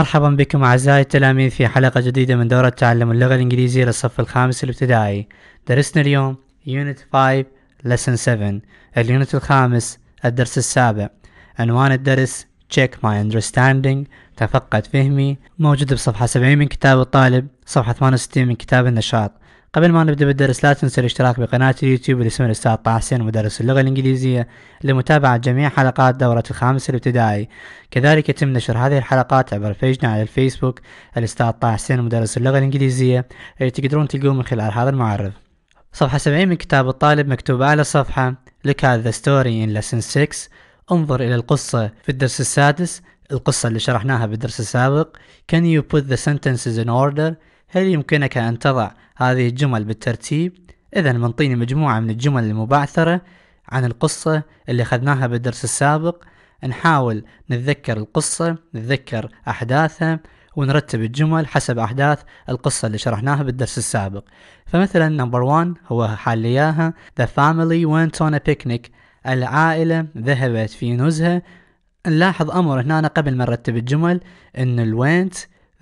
مرحبا بكم أعزائي التلاميذ في حلقة جديدة من دورة تعلم اللغة الإنجليزية للصف الخامس الابتدائي درسنا اليوم Unit 5 Lesson 7 اليونت الخامس الدرس السابع عنوان الدرس Check My Understanding تفقد فهمي موجود بصفحة 70 من كتاب الطالب صفحة 68 من كتاب النشاط قبل ما نبدأ بالدرس لا تنسى الاشتراك بقناة اليوتيوب باسم الأستاذ طاحسين مدرس اللغة الإنجليزية لمتابعة جميع حلقات دورة الخامس الابتدائي كذلك يتم نشر هذه الحلقات عبر بيجنا على الفيسبوك الأستاذ طاحسين مدرس اللغة الإنجليزية اللي تقدرون تلقوه من خلال هذا المعرض صفحة 70 من كتاب الطالب مكتوب على صفحة Look at the story in lesson 6 انظر إلى القصة في الدرس السادس القصة اللي شرحناها بالدرس السابق Can you put the sentences in order هل يمكنك أن تضع هذه الجمل بالترتيب؟ إذا منطيني مجموعة من الجمل المبعثرة عن القصة اللي أخذناها بالدرس السابق نحاول نتذكر القصة نتذكر أحداثها ونرتب الجمل حسب أحداث القصة اللي شرحناها بالدرس السابق فمثلا نمبر 1 هو حالياها The family went on a picnic العائلة ذهبت في نزهة نلاحظ أمر هنا قبل ما نرتب الجمل أن الوينت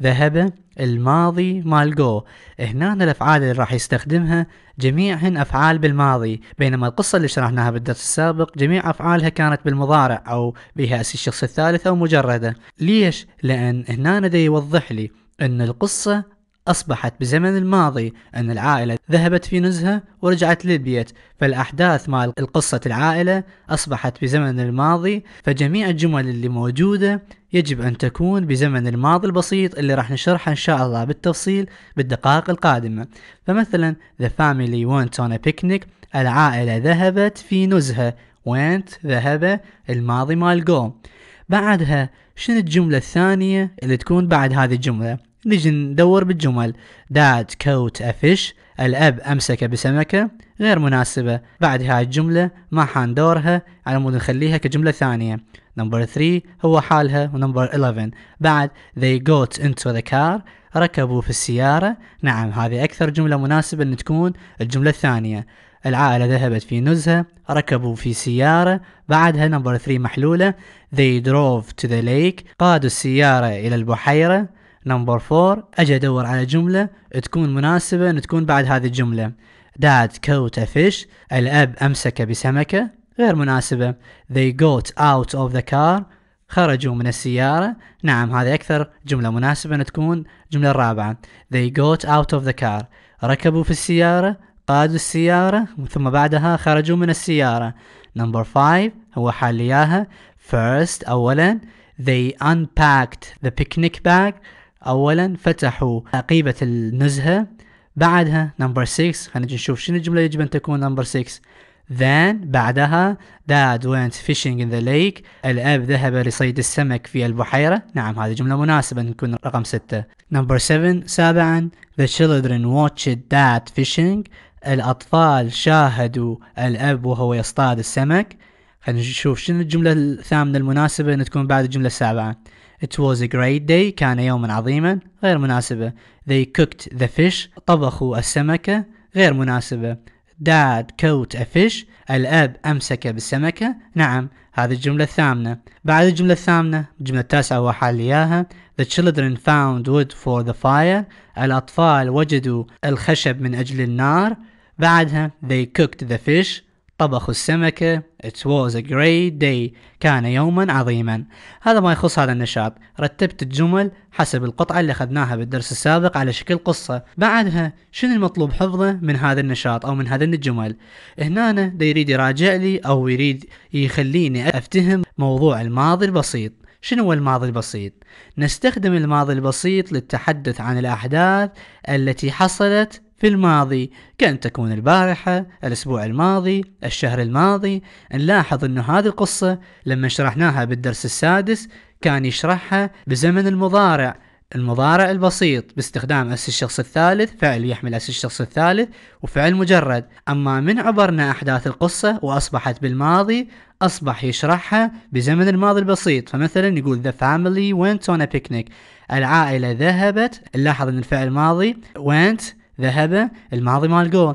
ذهب الماضي مال جو هنا الافعال اللي راح يستخدمها جميعهن افعال بالماضي بينما القصه اللي شرحناها بالدرس السابق جميع افعالها كانت بالمضارع او بهاس الشخص الثالث او مجرده ليش لان هنا دا يوضح لي ان القصه أصبحت بزمن الماضي أن العائلة ذهبت في نزهة ورجعت للبيت فالأحداث مع القصة العائلة أصبحت بزمن الماضي فجميع الجمل اللي موجودة يجب أن تكون بزمن الماضي البسيط اللي راح نشرحه إن شاء الله بالتفصيل بالدقائق القادمة فمثلا The family went on a picnic العائلة ذهبت في نزهة went ذهب الماضي مال go بعدها شنو الجملة الثانية اللي تكون بعد هذه الجملة نجي ندور بالجمل داد كوت أفش الأب أمسك بسمكة غير مناسبة بعد هاي الجملة ما حندورها على مود نخليها كجملة ثانية نمبر 3 هو حالها ونمبر 11 بعد they got into the car ركبوا في السيارة نعم هذه أكثر جملة مناسبة أن تكون الجملة الثانية العائلة ذهبت في نزهة ركبوا في سيارة بعدها نمبر 3 محلولة they drove to the lake قادوا السيارة إلى البحيرة نمبر فور اجي ادور على جملة تكون مناسبة ان تكون بعد هذه الجملة dad كوت a fish الاب امسك بسمكة غير مناسبة they got out of the car خرجوا من السيارة نعم هذه أكثر جملة مناسبة أن تكون الجملة الرابعة they got out of the car ركبوا في السيارة قادوا السيارة ثم بعدها خرجوا من السيارة number five هو حال إياها first أولا they unpacked the picnic bag اولا فتحوا حقيبة النزهه بعدها نمبر 6 خلينا نجي نشوف شنو الجمله يجب ان تكون نمبر 6 Then بعدها Dad went fishing in the lake الأب ذهب لصيد السمك في البحيرة نعم هذه جملة مناسبة نكون رقم ستة نمبر 7 سابعا The children watched Dad fishing الأطفال شاهدوا الأب وهو يصطاد السمك خلينا نشوف شنو الجملة الثامنة المناسبة أن تكون بعد الجملة السابعة It was a great day كان يوما عظيما غير مناسبة They cooked the fish طبخوا السمكة غير مناسبة Dad caught a fish الأب أمسك بالسمكة نعم هذه الجملة الثامنة بعد الجملة الثامنة الجملة التاسعة هو إياها The children found wood for the fire الأطفال وجدوا الخشب من أجل النار بعدها they cooked the fish طبخوا السمكة It was a great day كان يوما عظيما هذا ما يخص هذا النشاط رتبت الجمل حسب القطعة اللي أخذناها بالدرس السابق على شكل قصة بعدها شنو المطلوب حفظه من هذا النشاط أو من هذه الجمل هنا دا يريد يراجع لي أو يريد يخليني أفتهم موضوع الماضي البسيط شنو هو الماضي البسيط؟ نستخدم الماضي البسيط للتحدث عن الأحداث التي حصلت في الماضي كأن تكون البارحة الأسبوع الماضي الشهر الماضي نلاحظ أن هذه القصة لما شرحناها بالدرس السادس كان يشرحها بزمن المضارع المضارع البسيط باستخدام أس الشخص الثالث فعل يحمل أس الشخص الثالث وفعل مجرد أما من عبرنا أحداث القصة وأصبحت بالماضي أصبح يشرحها بزمن الماضي البسيط فمثلا يقول the family went on a picnic العائلة ذهبت نلاحظ أن الفعل ماضي went ذهب الماضي مال جو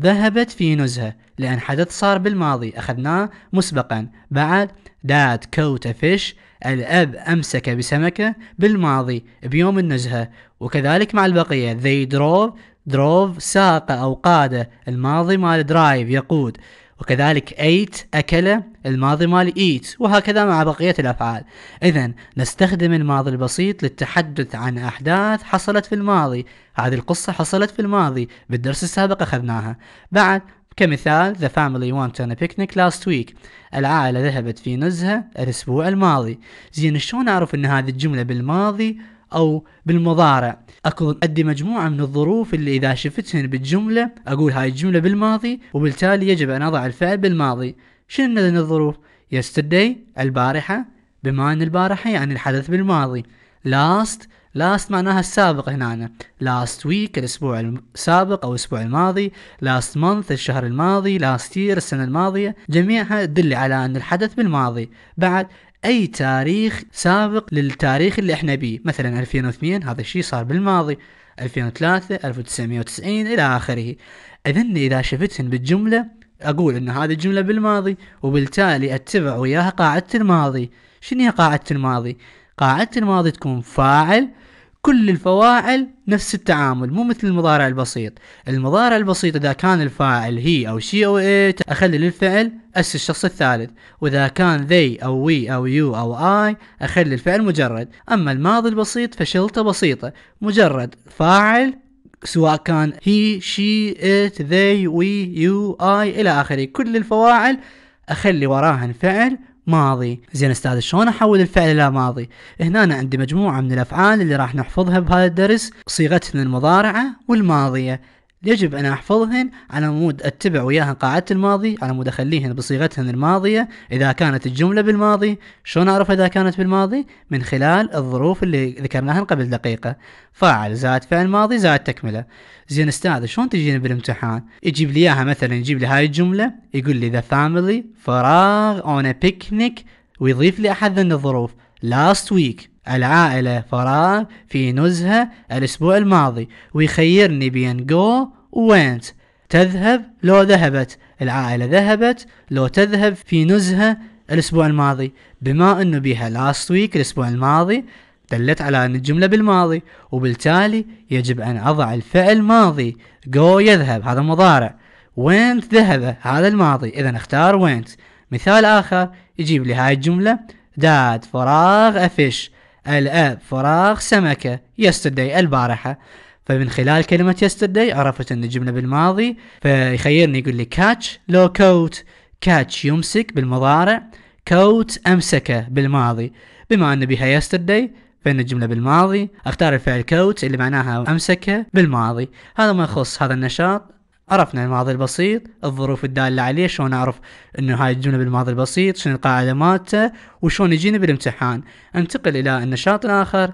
ذهبت في نزهة لأن حدث صار بالماضي أخذناه مسبقا بعد دات كوت فيش الأب أمسك بسمكة بالماضي بيوم النزهة وكذلك مع البقية they drove drove ساق أو قاد الماضي مال درايف يقود وكذلك ate أكل الماضي مال ايت وهكذا مع بقية الأفعال إذا نستخدم الماضي البسيط للتحدث عن أحداث حصلت في الماضي هذه القصة حصلت في الماضي بالدرس السابق أخذناها بعد كمثال The family went on a picnic last week العائلة ذهبت في نزهة الأسبوع الماضي زين شلون أعرف أن هذه الجملة بالماضي او بالمضارع اكو عندي مجموعه من الظروف اللي اذا شفتهن بالجمله اقول هاي الجمله بالماضي وبالتالي يجب ان اضع الفعل بالماضي شنو الظروف yesterday البارحه بما ان البارحه يعني الحدث بالماضي last لاست معناها السابق هنا لاست ويك الاسبوع السابق او الاسبوع الماضي لاست مانث الشهر الماضي لاست يير السنه الماضيه جميعها تدل على ان الحدث بالماضي بعد اي تاريخ سابق للتاريخ اللي احنا بيه مثلا 2002 هذا الشيء صار بالماضي 2003 1990 الى اخره اذا اذا شفتهن بالجمله اقول ان هذه الجمله بالماضي وبالتالي اتبع وياها قاعده الماضي شنو هي قاعده الماضي قاعده الماضي تكون فاعل كل الفواعل نفس التعامل مو مثل المضارع البسيط المضارع البسيط إذا كان الفاعل هي أو شي أو إت إيه، أخلي للفعل أس الشخص الثالث وإذا كان ذي أو وي أو يو أو اي أخلي الفعل مجرد أما الماضي البسيط فشلته بسيطة مجرد فاعل سواء كان هي شي ات ذي وي يو اي إلى آخره كل الفواعل أخلي وراها فعل ماضي زين استاذ شلون احول الفعل الى ماضي هنا أنا عندي مجموعه من الافعال اللي راح نحفظها بهذا الدرس صيغتهن المضارعه والماضيه يجب أن أحفظهن على مود أتبع وياهن قاعدة الماضي على مود أخليهن بصيغتهن الماضية إذا كانت الجملة بالماضي شلون أعرف إذا كانت بالماضي من خلال الظروف اللي ذكرناها قبل دقيقة فاعل زائد فعل ماضي زائد تكملة زين أستاذ شلون تجيني بالامتحان يجيب لي إياها مثلا يجيب لي هاي الجملة يقول لي the family فراغ on a picnic ويضيف لي أحد من الظروف last week العائلة فراغ في نزهة الأسبوع الماضي ويخيرني بين جو وينت تذهب لو ذهبت العائلة ذهبت لو تذهب في نزهة الأسبوع الماضي بما أنه بها لاست ويك الأسبوع الماضي دلت على أن الجملة بالماضي وبالتالي يجب أن أضع الفعل ماضي جو يذهب هذا مضارع وينت ذهب هذا الماضي إذا اختار وينت مثال آخر يجيب لي هاي الجملة داد فراغ أفش الآب فراغ سمكة يسترداي البارحة فمن خلال كلمة يسترداي عرفت أن جبنا بالماضي فيخيرني يقول لي كاتش لو كوت كاتش يمسك بالمضارع كوت أمسكه بالماضي بما أن بها يسترداي فإن الجملة بالماضي أختار الفعل كوت اللي معناها أمسكه بالماضي هذا ما يخص هذا النشاط عرفنا الماضي البسيط الظروف الدالة عليه شلون اعرف انه هاي الجملة بالماضي البسيط شنو القاعدة مالته وشلون يجينا بالامتحان انتقل الى النشاط الاخر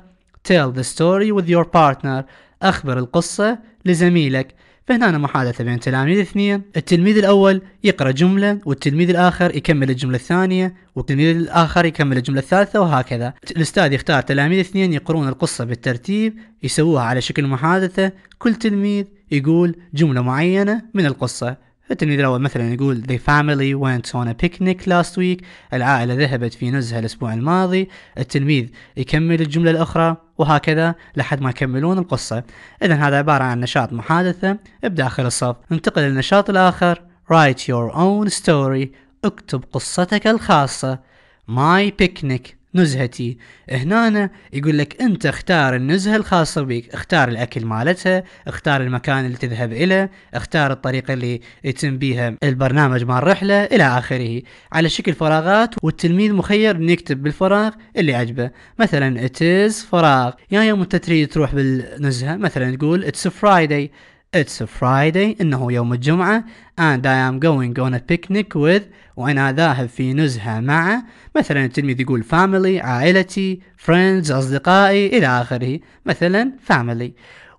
tell the story with your partner اخبر القصة لزميلك فهنا محادثة بين تلاميذ اثنين التلميذ الأول يقرأ جملة والتلميذ الآخر يكمل الجملة الثانية والتلميذ الآخر يكمل الجملة الثالثة وهكذا الأستاذ يختار تلاميذ اثنين يقرون القصة بالترتيب يسووها على شكل محادثة كل تلميذ يقول جملة معينة من القصة التلميذ الأول مثلا يقول The family went on a picnic last week العائلة ذهبت في نزهة الأسبوع الماضي التلميذ يكمل الجملة الأخرى وهكذا لحد ما يكملون القصة إذا هذا عبارة عن نشاط محادثة بداخل الصف ننتقل للنشاط الآخر Write your own story اكتب قصتك الخاصة My picnic نزهتي هنا يقول لك انت اختار النزهة الخاصة بك اختار الاكل مالتها اختار المكان اللي تذهب اليه اختار الطريقة اللي يتم بيها البرنامج مال الرحلة الى اخره على شكل فراغات والتلميذ مخير انه يكتب بالفراغ اللي عجبه مثلا it is فراغ يا يوم انت تريد تروح بالنزهة مثلا تقول it's Friday It's a Friday إنه يوم الجمعة and I am going on a picnic with وأنا ذاهب في نزهة مع مثلا التلميذ يقول family عائلتي friends أصدقائي إلى آخره مثلا family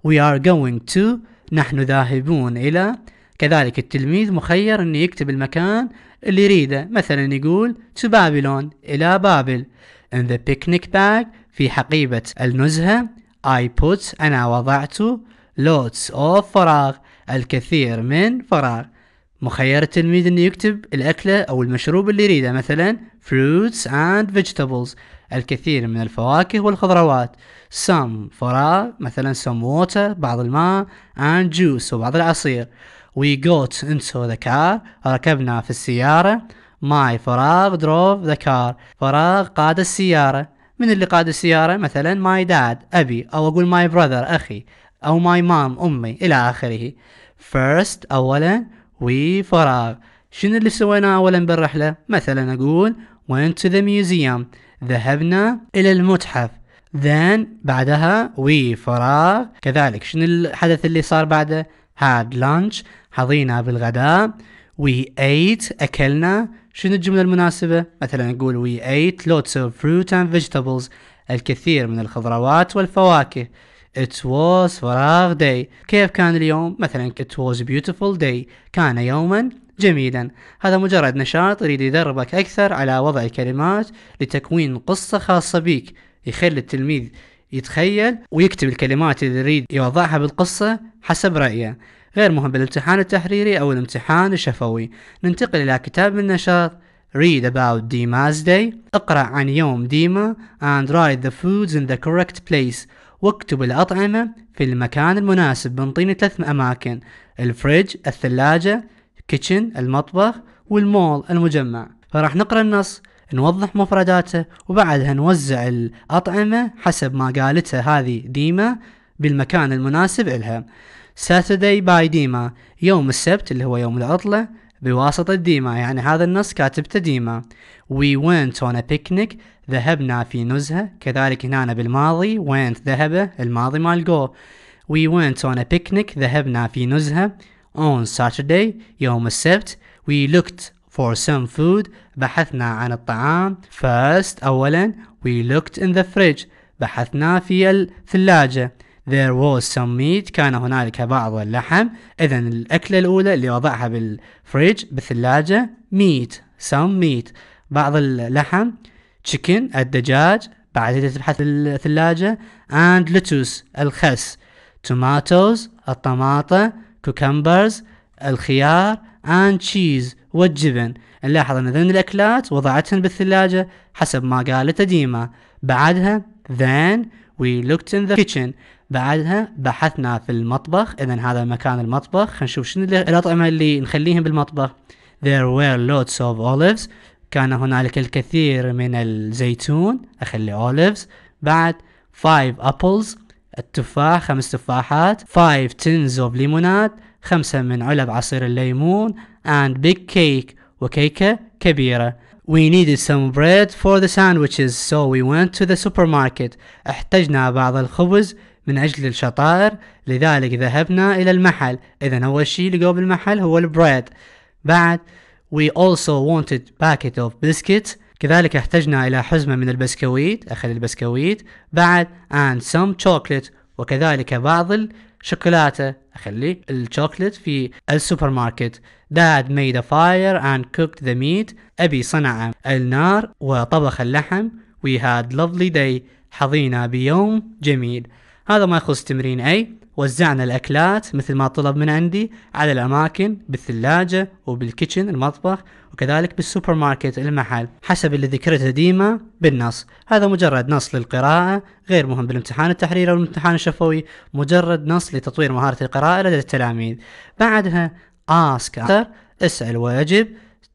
we are going to نحن ذاهبون إلى كذلك التلميذ مخير أن يكتب المكان اللي يريده مثلا يقول to Babylon إلى بابل in the picnic bag في حقيبة النزهة I put أنا وضعت lots of فراغ الكثير من فراغ مخير التلميذ انه يكتب الاكله او المشروب اللي يريده مثلا fruits and vegetables الكثير من الفواكه والخضروات some فراغ مثلا some water بعض الماء and juice وبعض العصير we got into the car ركبنا في السيارة my فراغ drove the car فراغ قاد السيارة من اللي قاد السيارة مثلا my dad أبي أو أقول my brother أخي أو my mom أمي إلى آخره first أولا وي فراغ شنو اللي سويناه أولا بالرحلة مثلا أقول went to the museum ذهبنا إلى المتحف then بعدها وي فراغ كذلك شنو الحدث اللي صار بعده had lunch حظينا بالغداء we ate أكلنا شنو الجملة المناسبة مثلا نقول we ate lots of fruit and vegetables الكثير من الخضروات والفواكه It was فراغ day كيف كان اليوم مثلا It was beautiful day كان يوما جميلا هذا مجرد نشاط يريد يدربك أكثر على وضع الكلمات لتكوين قصة خاصة بك يخلي التلميذ يتخيل ويكتب الكلمات اللي يريد يوضعها بالقصة حسب رأيه غير مهم بالامتحان التحريري أو الامتحان الشفوي ننتقل إلى كتاب النشاط Read about Dima's day اقرأ عن يوم ديما and write the foods in the correct place واكتب الأطعمة في المكان المناسب بنطيني ثلاث أماكن الفريج الثلاجة كيتشن المطبخ والمول المجمع فراح نقرأ النص نوضح مفرداته وبعدها نوزع الأطعمة حسب ما قالتها هذه ديما بالمكان المناسب إلها Saturday by ديما يوم السبت اللي هو يوم العطلة بواسطة ديما يعني هذا النص كاتبته ديما We went on a picnic ذهبنا في نزهة كذلك هنا بالماضي went ذهب الماضي مال go We went on a picnic ذهبنا في نزهة on Saturday يوم السبت We looked for some food بحثنا عن الطعام first أولا we looked in the fridge بحثنا في الثلاجة there was some meat كان هنالك بعض اللحم إذا الأكلة الأولى اللي وضعها بالفريج بالثلاجة meat some meat بعض اللحم chicken الدجاج بعدها تبحث الثلاجة and lettuce الخس tomatoes الطماطة cucumbers الخيار and cheese والجبن نلاحظ أن ذن الأكلات وضعتهن بالثلاجة حسب ما قالت ديما بعدها then we looked in the kitchen بعدها بحثنا في المطبخ اذا هذا مكان المطبخ خلينا نشوف شنو الاطعمه اللي نخليهم بالمطبخ there were lots of olives كان هنالك الكثير من الزيتون اخلي olives بعد 5 apples التفاح خمس تفاحات 5 tins of lemonade خمسة من علب عصير الليمون and big cake وكيكة كبيرة We needed some bread for the sandwiches so we went to the supermarket احتجنا بعض الخبز من أجل الشطائر لذلك ذهبنا إلى المحل إذا أول شيء لقوه بالمحل هو البريد بعد we also wanted packet of biscuits كذلك احتجنا إلى حزمة من البسكويت أخذ البسكويت بعد and some chocolate وكذلك بعض الشوكولاتة أخلي الشوكولات في السوبر ماركت Dad made a fire and cooked the meat أبي صنع النار وطبخ اللحم We had lovely day حظينا بيوم جميل هذا ما يخص تمرين أي وزعنا الأكلات مثل ما طلب من عندي على الأماكن بالثلاجة وبالكيتشن المطبخ وكذلك بالسوبر ماركت المحل حسب اللي ذكرته ديما بالنص هذا مجرد نص للقراءة غير مهم بالامتحان التحريري أو الامتحان الشفوي مجرد نص لتطوير مهارة القراءة لدى التلاميذ بعدها ask اسأل واجب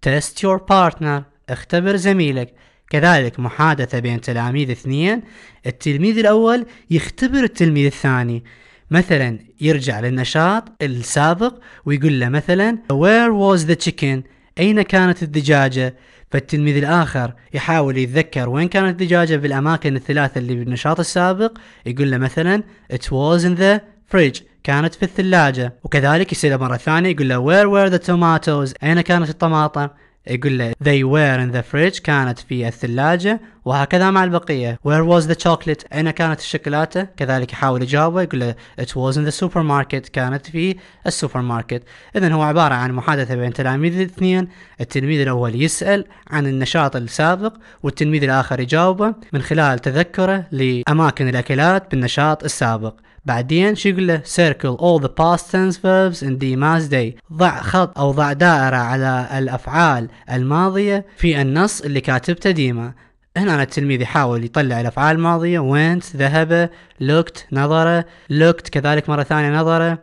test your partner اختبر زميلك كذلك محادثة بين تلاميذ اثنين التلميذ الأول يختبر التلميذ الثاني مثلا يرجع للنشاط السابق ويقول له مثلا where was the chicken أين كانت الدجاجة فالتلميذ الآخر يحاول يتذكر وين كانت الدجاجة بالأماكن الثلاثة اللي بالنشاط السابق يقول له مثلا it was in the fridge كانت في الثلاجة وكذلك يسأله مرة ثانية يقول له where were the tomatoes أين كانت الطماطم يقول له they were in the fridge كانت في الثلاجة وهكذا مع البقية where was the chocolate أين كانت الشوكولاتة كذلك يحاول يجاوبه يقول له it was in the supermarket كانت في السوبر ماركت إذا هو عبارة عن محادثة بين تلاميذ الاثنين التلميذ الأول يسأل عن النشاط السابق والتلميذ الآخر يجاوبه من خلال تذكره لأماكن الأكلات بالنشاط السابق بعدين شو يقول له circle all the past tense verbs in the mass day ضع خط او ضع دائرة على الافعال الماضية في النص اللي كاتبته ديما هنا التلميذ يحاول يطلع الافعال الماضيه went ذهب looked نظره looked كذلك مره ثانيه نظره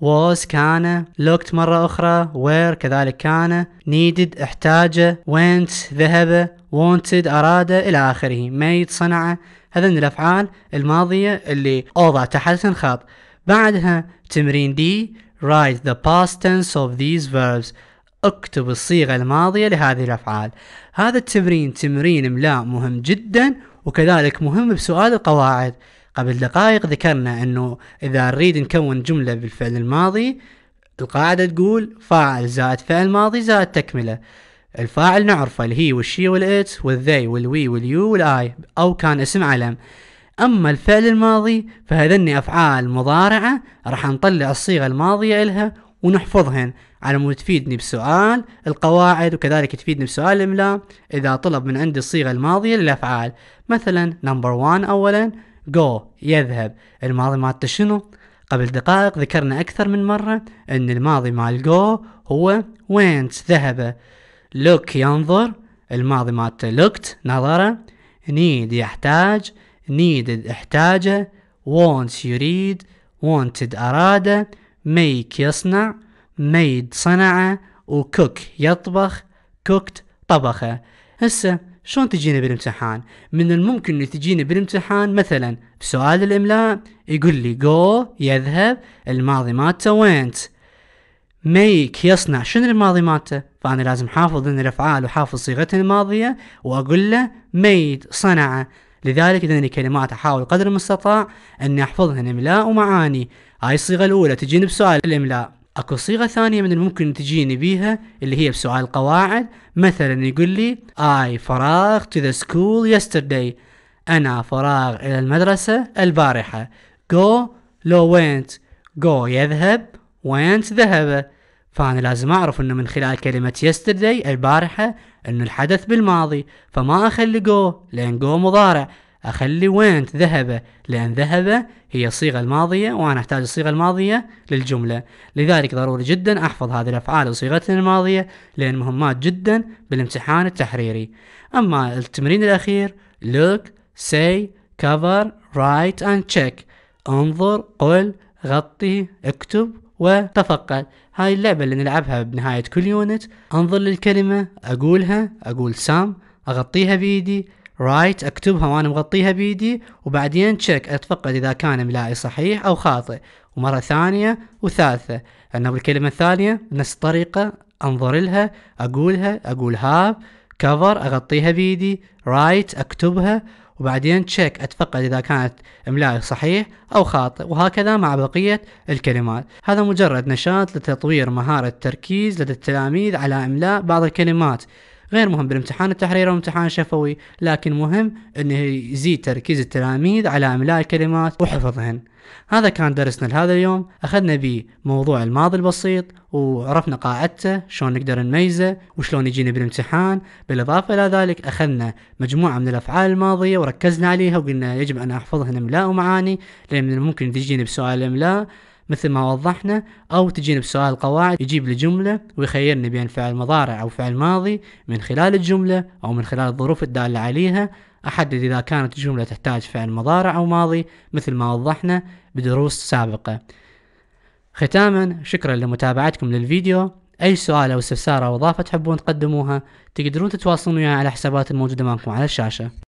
was كان looked مرة أخرى where كذلك كان needed احتاجه went ذهب wanted أراد إلى آخره made صنعه هذين الأفعال الماضية اللي أوضع تحت الخط بعدها تمرين دي write the past tense of these verbs اكتب الصيغة الماضية لهذه الأفعال هذا التمرين تمرين إملاء مهم جدا وكذلك مهم بسؤال القواعد قبل دقائق ذكرنا أنه إذا نريد نكون جملة بالفعل الماضي القاعدة تقول فاعل زائد فعل ماضي زائد تكملة الفاعل نعرفه الهي والشي والإت والذي والوي واليو والآي أو كان اسم علم أما الفعل الماضي فهذني أفعال مضارعة راح نطلع الصيغة الماضية إلها ونحفظهن على مود تفيدني بسؤال القواعد وكذلك تفيدني بسؤال الإملاء إذا طلب من عندي الصيغة الماضية للأفعال مثلا نمبر 1 أولا go يذهب الماضي مالته شنو؟ قبل دقائق ذكرنا أكثر من مرة أن الماضي مال go هو went ذهب look ينظر الماضي مالته looked نظره need يحتاج needed احتاجه want يريد wanted أراده make يصنع ميد صنع وكوك يطبخ كوكت طبخه هسه شلون تجينا بالامتحان من الممكن ان تجينا بالامتحان مثلا بسؤال الاملاء يقول لي جو يذهب الماضي مالته وينت ميك يصنع شنو الماضي مالته فانا لازم حافظ ان الافعال وحافظ صيغتها الماضيه واقول له ميد صنع لذلك اذا الكلمات احاول قدر المستطاع اني احفظها املاء ومعاني هاي الصيغه الاولى تجيني بسؤال الاملاء اكو صيغه ثانيه من الممكن تجيني بيها اللي هي بسؤال قواعد مثلا يقول لي I فراغ to the school yesterday انا فراغ الى المدرسه البارحه go لو went go يذهب went ذهب فأنا لازم أعرف أنه من خلال كلمة yesterday البارحة أنه الحدث بالماضي فما أخلي go لأن go مضارع أخلي وينت ذهب لأن ذهب هي الصيغة الماضية وأنا أحتاج الصيغة الماضية للجملة لذلك ضروري جدا أحفظ هذه الأفعال وصيغتها الماضية لأن مهمات جدا بالامتحان التحريري أما التمرين الأخير look, say, cover, write and check انظر قل غطي اكتب وتفقد هاي اللعبة اللي نلعبها بنهاية كل يونت انظر للكلمة اقولها اقول سام اغطيها بايدي رايت اكتبها وانا مغطيها بيدي وبعدين تشيك اتفقد اذا كان املائي صحيح او خاطئ ومرة ثانية وثالثة لانه بالكلمة الثانية بنفس الطريقة انظر لها اقولها اقول هاف كفر اغطيها بيدي رايت اكتبها وبعدين تشيك اتفقد اذا كانت املائي صحيح او خاطئ وهكذا مع بقية الكلمات هذا مجرد نشاط لتطوير مهارة التركيز لدى التلاميذ على املاء بعض الكلمات غير مهم بالامتحان التحريري الامتحان الشفوي لكن مهم انه يزيد تركيز التلاميذ على املاء الكلمات وحفظهن هذا كان درسنا لهذا اليوم اخذنا به موضوع الماضي البسيط وعرفنا قاعدته شلون نقدر نميزه وشلون يجينا بالامتحان بالاضافه الى ذلك اخذنا مجموعه من الافعال الماضيه وركزنا عليها وقلنا يجب ان احفظهن املاء ومعاني لان من الممكن تجيني بسؤال الاملاء مثل ما وضحنا أو تجينا بسؤال قواعد يجيب لي جملة ويخيرني بين فعل مضارع أو فعل ماضي من خلال الجملة أو من خلال الظروف الدالة عليها أحدد إذا كانت الجملة تحتاج فعل مضارع أو ماضي مثل ما وضحنا بدروس سابقة ختاما شكرا لمتابعتكم للفيديو أي سؤال أو استفسار أو إضافة تحبون تقدموها تقدرون تتواصلون وياي على حسابات الموجودة معكم على الشاشة